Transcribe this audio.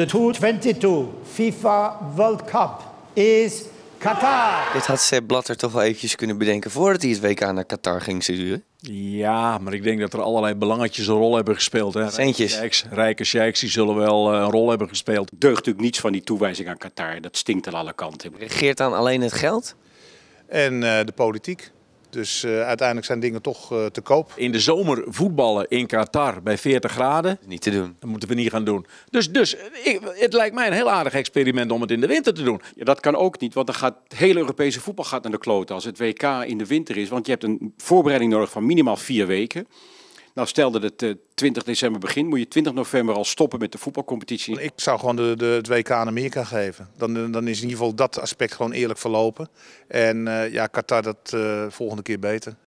De 2022 FIFA World Cup is Qatar. Dit had Sepp Blatter toch wel eventjes kunnen bedenken voordat hij het aan naar Qatar ging sturen. Ja, maar ik denk dat er allerlei belangetjes een rol hebben gespeeld. Hè? Centjes. rijke sheiks die zullen wel eh, een rol hebben gespeeld. Deugt natuurlijk niets van die toewijzing aan Qatar. Dat stinkt aan alle kanten. Regeert dan alleen het geld? En eh, de politiek. Dus eh, uiteindelijk zijn dingen toch eh, te koop. In de zomer voetballen in Qatar bij 40 graden. Niet te doen. Dat moeten we niet gaan doen. Dus, dus het lijkt mij een heel aardig experiment om het in de winter te doen. Ja, dat kan ook niet, want dan gaat het hele Europese voetbal gaat naar de kloten als het WK in de winter is. Want je hebt een voorbereiding nodig van minimaal vier weken. Nou, stel dat het eh, 20 december begint, moet je 20 november al stoppen met de voetbalcompetitie. Ik zou gewoon de, de, het WK aan Amerika geven. Dan, eh, dan is in ieder geval dat aspect gewoon eerlijk verlopen. En eh, ja, Qatar dat volgende keer beter.